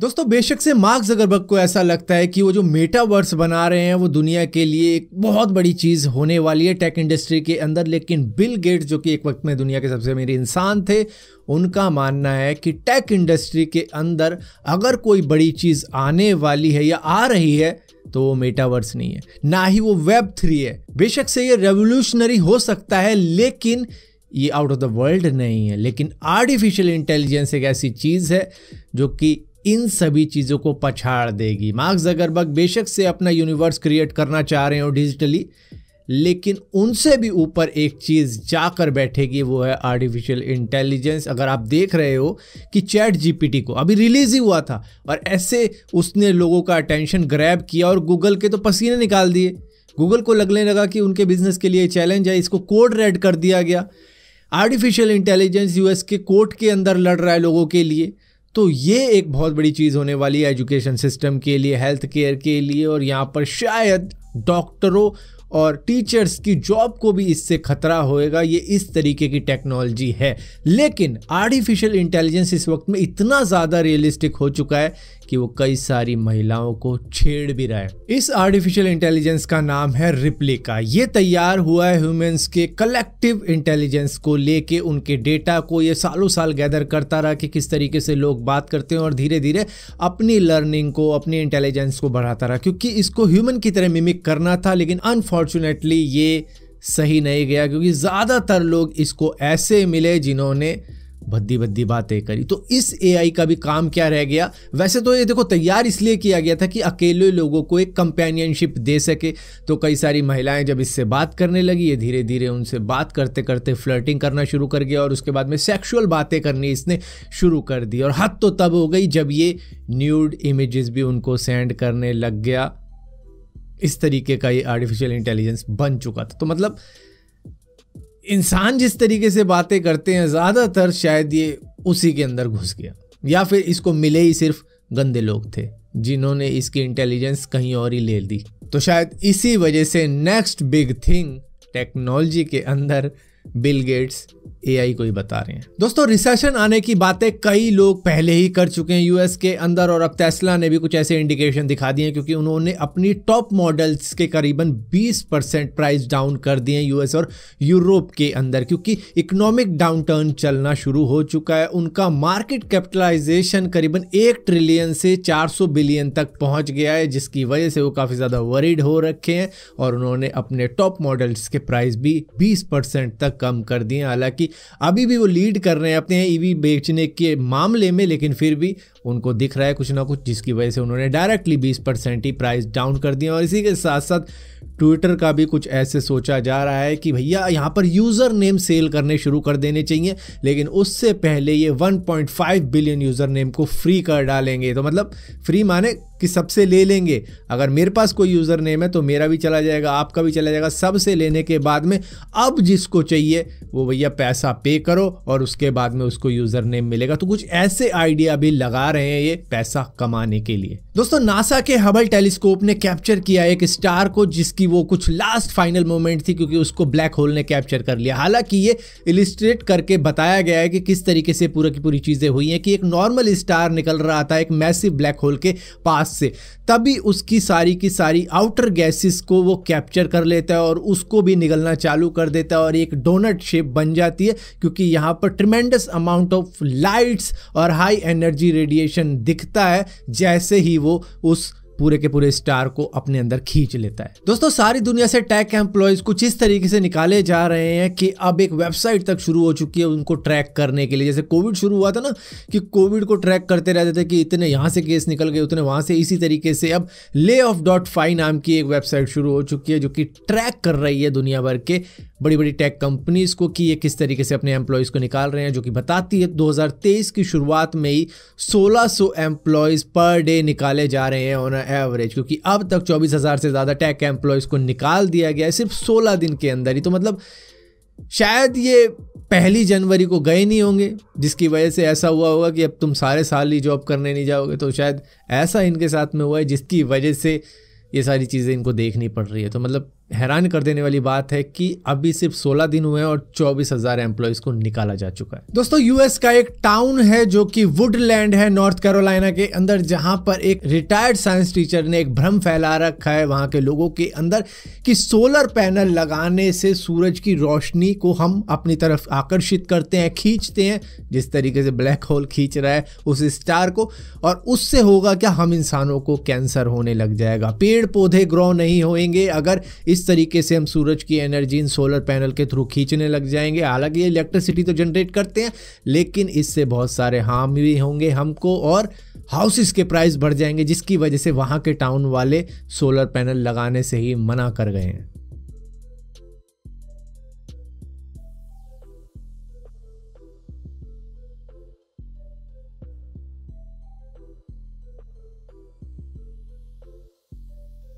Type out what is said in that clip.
दोस्तों बेशक से मार्क जगरबर्ग को ऐसा लगता है कि वो जो मेटावर्स बना रहे हैं वो दुनिया के लिए एक बहुत बड़ी चीज़ होने वाली है टेक इंडस्ट्री के अंदर लेकिन बिल गेट्स जो कि एक वक्त में दुनिया के सबसे अमीर इंसान थे उनका मानना है कि टेक इंडस्ट्री के अंदर अगर कोई बड़ी चीज़ आने वाली है या आ रही है तो वो मेटावर्स नहीं है ना ही वो वेब थ्री है बेशक से ये रेवोल्यूशनरी हो सकता है लेकिन ये आउट ऑफ द वर्ल्ड नहीं है लेकिन आर्टिफिशियल इंटेलिजेंस एक ऐसी चीज़ है जो कि इन सभी चीज़ों को पछाड़ देगी मार्क जगरबर्ग बेशक से अपना यूनिवर्स क्रिएट करना चाह रहे हो डिजिटली लेकिन उनसे भी ऊपर एक चीज़ जाकर बैठेगी वो है आर्टिफिशियल इंटेलिजेंस अगर आप देख रहे हो कि चैट जीपीटी को अभी रिलीज़ ही हुआ था और ऐसे उसने लोगों का अटेंशन ग्रैब किया और गूगल के तो पसीने निकाल दिए गूगल को लगने लगा कि उनके बिजनेस के लिए चैलेंज है इसको कोड रेड कर दिया गया आर्टिफिशियल इंटेलिजेंस यूएस के कोर्ट के अंदर लड़ रहा है लोगों के लिए तो ये एक बहुत बड़ी चीज़ होने वाली है एजुकेशन सिस्टम के लिए हेल्थ केयर के लिए और यहाँ पर शायद डॉक्टरों और टीचर्स की जॉब को भी इससे खतरा होएगा ये इस तरीके की टेक्नोलॉजी है लेकिन आर्टिफिशियल इंटेलिजेंस इस वक्त में इतना ज़्यादा रियलिस्टिक हो चुका है कि वो कई सारी महिलाओं को छेड़ भी रहा है इस आर्टिफिशियल इंटेलिजेंस का नाम है रिप्लिका ये तैयार हुआ है ह्यूमंस के कलेक्टिव इंटेलिजेंस को लेके उनके डेटा को ये सालों साल गैदर करता रहा कि किस तरीके से लोग बात करते हैं और धीरे धीरे अपनी लर्निंग को अपनी इंटेलिजेंस को बढ़ाता रहा क्योंकि इसको ह्यूमन की तरह मिमिक करना था लेकिन अनफॉर्चुनेट अनफॉर्चुनेटली ये सही नहीं गया क्योंकि ज़्यादातर लोग इसको ऐसे मिले जिन्होंने भद्दी भद्दी बातें करी तो इस ए का भी काम क्या रह गया वैसे तो ये देखो तैयार इसलिए किया गया था कि अकेले लोगों को एक कंपेनियनशिप दे सके तो कई सारी महिलाएं जब इससे बात करने लगी ये धीरे धीरे उनसे बात करते करते फ्लर्टिंग करना शुरू कर गया और उसके बाद में सेक्शुअल बातें करनी इसने शुरू कर दी और हद तो तब हो गई जब ये न्यूड इमेजेस भी उनको सेंड करने लग गया इस तरीके का ये आर्टिफिशियल इंटेलिजेंस बन चुका था तो मतलब इंसान जिस तरीके से बातें करते हैं ज़्यादातर शायद ये उसी के अंदर घुस गया या फिर इसको मिले ही सिर्फ गंदे लोग थे जिन्होंने इसकी इंटेलिजेंस कहीं और ही ले दी तो शायद इसी वजह से नेक्स्ट बिग थिंग टेक्नोलॉजी के अंदर बिल गेट्स ए को ही बता रहे हैं दोस्तों रिसेशन आने की बातें कई लोग पहले ही कर चुके हैं यूएस के अंदर और अब टेस्ला ने भी कुछ ऐसे इंडिकेशन दिखा दिए हैं क्योंकि उन्होंने अपनी टॉप मॉडल्स के करीबन 20 परसेंट प्राइस डाउन कर दिए हैं यूएस और यूरोप के अंदर क्योंकि इकोनॉमिक डाउनटर्न चलना शुरू हो चुका है उनका मार्केट कैपिटलाइजेशन करीबन एक ट्रिलियन से चार बिलियन तक पहुँच गया है जिसकी वजह से वो काफ़ी ज़्यादा वरीड हो रखे हैं और उन्होंने अपने टॉप मॉडल्स के प्राइस भी बीस तक कम कर दिए हालांकि अभी भी वो लीड कर रहे हैं अपने ईवी बेचने के मामले में लेकिन फिर भी उनको दिख रहा है कुछ ना कुछ जिसकी वजह से उन्होंने डायरेक्टली 20 परसेंट ही प्राइस डाउन कर दिया और इसी के साथ साथ ट्विटर का भी कुछ ऐसे सोचा जा रहा है कि भैया यहाँ पर यूज़र नेम सेल करने शुरू कर देने चाहिए लेकिन उससे पहले ये 1.5 बिलियन यूज़र नेम को फ्री कर डालेंगे तो मतलब फ्री माने कि सबसे ले लेंगे अगर मेरे पास कोई यूज़र नेम है तो मेरा भी चला जाएगा आपका भी चला जाएगा सबसे लेने के बाद में अब जिसको चाहिए वो भैया पैसा पे करो और उसके बाद में उसको यूज़र नेम मिलेगा तो कुछ ऐसे आइडिया भी लगा रहे हैं ये पैसा कमाने के लिए दोस्तों नासा के हबल टेलीस्कोप ने कैप्चर किया एक स्टार को जिसकी वो कुछ लास्ट फाइनल मोमेंट थी क्योंकि उसको ब्लैक होल ने कैप्चर कर लिया हालांकि ये इलिस्ट्रेट करके बताया गया है कि किस तरीके से पूरा की पूरी चीज़ें हुई हैं कि एक नॉर्मल स्टार निकल रहा था एक मैसिव ब्लैक होल के पास से तभी उसकी सारी की सारी आउटर गैसेस को वो कैप्चर कर लेता है और उसको भी निगलना चालू कर देता है और एक डोनट शेप बन जाती है क्योंकि यहाँ पर ट्रिमेंडस अमाउंट ऑफ लाइट्स और हाई एनर्जी रेडिएशन दिखता है जैसे ही वो उस पूरे के पूरे स्टार को अपने अंदर खींच लेता है दोस्तों सारी दुनिया से टैक एम्प्लॉयज कुछ इस तरीके से निकाले जा रहे हैं कि अब एक वेबसाइट तक शुरू हो चुकी है उनको ट्रैक करने के लिए जैसे कोविड शुरू हुआ था ना कि कोविड को ट्रैक करते रहते थे कि इतने यहाँ से केस निकल गए उतने वहाँ से इसी तरीके से अब ले ऑफ डॉट फाई नाम की एक वेबसाइट शुरू हो चुकी है जो कि ट्रैक कर रही है दुनिया भर के बड़ी बड़ी टेक कंपनीज को कि ये किस तरीके से अपने एम्प्लॉयज़ को निकाल रहे हैं जो कि बताती है 2023 की शुरुआत में ही 1600 एम्प्लॉयज़ पर डे निकाले जा रहे हैं ऑन एवरेज क्योंकि अब तक चौबीस हज़ार से ज़्यादा टेक एम्प्लॉयज़ को निकाल दिया गया है सिर्फ सोलह दिन के अंदर ही तो मतलब शायद ये पहली जनवरी को गए नहीं होंगे जिसकी वजह से ऐसा हुआ होगा कि अब तुम सारे साल ही जॉब करने नहीं जाओगे तो शायद ऐसा इनके साथ में हुआ है जिसकी वजह से ये सारी चीज़ें इनको देखनी पड़ रही है तो मतलब हैरान कर देने वाली बात है कि अभी सिर्फ 16 दिन हुए हैं और चौबीस हजार एम्प्लॉयज को निकाला जा चुका है दोस्तों यूएस का एक टाउन है जो कि वुडलैंड है नॉर्थ कैरोलिना के अंदर जहां पर एक रिटायर्ड साइंस टीचर ने एक भ्रम फैला रखा है वहां के लोगों के अंदर कि सोलर पैनल लगाने से सूरज की रोशनी को हम अपनी तरफ आकर्षित करते हैं खींचते हैं जिस तरीके से ब्लैक होल खींच रहा है उस स्टार को और उससे होगा क्या हम इंसानों को कैंसर होने लग जाएगा पेड़ पौधे ग्रो नहीं होंगे अगर इस तरीके से हम सूरज की एनर्जी इन सोलर पैनल के थ्रू खींचने लग जाएंगे हालांकि ये इलेक्ट्रिसिटी तो जनरेट करते हैं लेकिन इससे बहुत सारे हार्म भी होंगे हमको और हाउसेस के प्राइस बढ़ जाएंगे जिसकी वजह से वहाँ के टाउन वाले सोलर पैनल लगाने से ही मना कर गए हैं